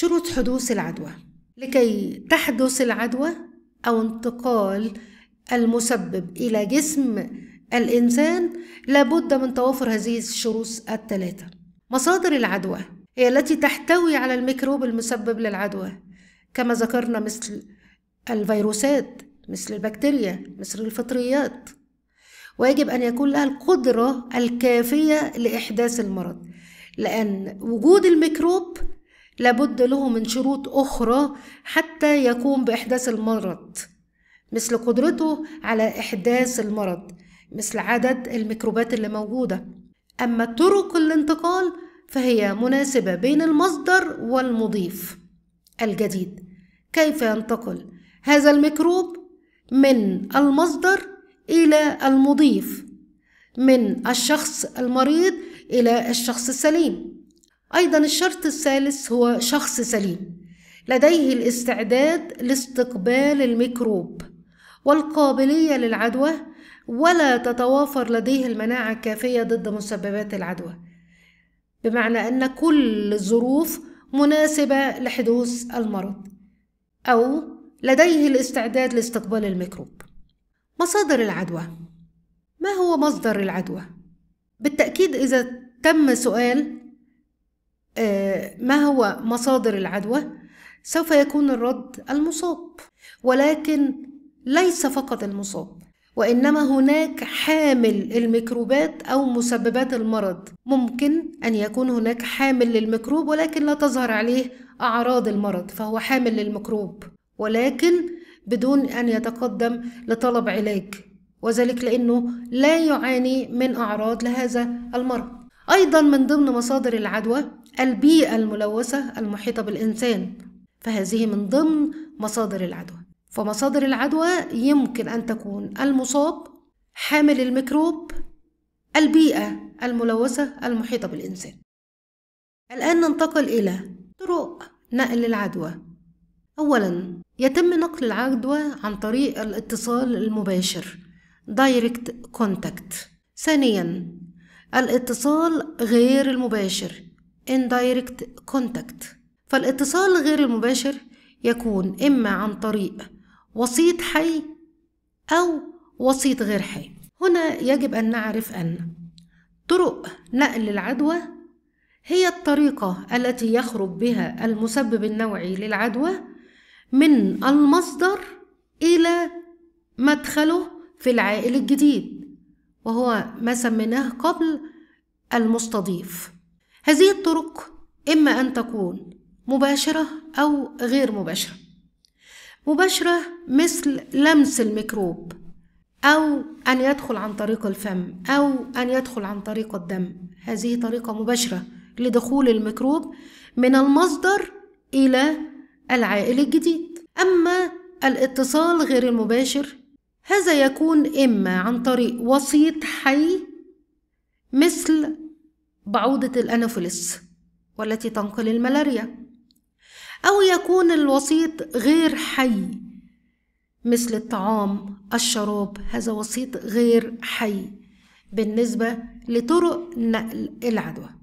شروط حدوث العدوى لكي تحدث العدوى أو انتقال المسبب إلى جسم الإنسان لابد من توافر هذه الشروط الثلاثة مصادر العدوى هي التي تحتوي على الميكروب المسبب للعدوى كما ذكرنا مثل الفيروسات مثل البكتيريا مثل الفطريات ويجب أن يكون لها القدرة الكافية لإحداث المرض لأن وجود الميكروب لابد له من شروط أخرى حتى يقوم بإحداث المرض مثل قدرته على إحداث المرض مثل عدد الميكروبات اللي موجودة أما طرق الانتقال فهي مناسبة بين المصدر والمضيف الجديد كيف ينتقل هذا الميكروب من المصدر إلى المضيف من الشخص المريض إلى الشخص السليم أيضا الشرط الثالث هو شخص سليم لديه الاستعداد لاستقبال الميكروب والقابلية للعدوى ولا تتوافر لديه المناعة الكافية ضد مسببات العدوى بمعنى أن كل الظروف مناسبة لحدوث المرض أو لديه الاستعداد لاستقبال الميكروب مصادر العدوى ما هو مصدر العدوى؟ بالتأكيد إذا تم سؤال آه، ما هو مصادر العدوى سوف يكون الرد المصاب ولكن ليس فقط المصاب وانما هناك حامل الميكروبات او مسببات المرض ممكن ان يكون هناك حامل للميكروب ولكن لا تظهر عليه اعراض المرض فهو حامل للميكروب ولكن بدون ان يتقدم لطلب علاج وذلك لانه لا يعاني من اعراض لهذا المرض ايضا من ضمن مصادر العدوى البيئة الملوثة المحيطة بالإنسان فهذه من ضمن مصادر العدوى فمصادر العدوى يمكن أن تكون المصاب حامل الميكروب البيئة الملوثة المحيطة بالإنسان الآن ننتقل إلى طرق نقل العدوى أولا يتم نقل العدوى عن طريق الاتصال المباشر direct contact ثانيا الاتصال غير المباشر indirect contact فالاتصال غير المباشر يكون إما عن طريق وسيط حي أو وسيط غير حي هنا يجب أن نعرف أن طرق نقل العدوى هي الطريقة التي يخرج بها المسبب النوعي للعدوى من المصدر إلى مدخله في العائل الجديد وهو ما سميناه قبل المستضيف هذه الطرق إما أن تكون مباشرة أو غير مباشرة مباشرة مثل لمس الميكروب أو أن يدخل عن طريق الفم أو أن يدخل عن طريق الدم هذه طريقة مباشرة لدخول الميكروب من المصدر إلى العائل الجديد أما الاتصال غير المباشر هذا يكون إما عن طريق وسيط حي مثل بعوضة الأنوفيلس والتي تنقل الملاريا أو يكون الوسيط غير حي مثل الطعام الشراب هذا وسيط غير حي بالنسبة لطرق نقل العدوى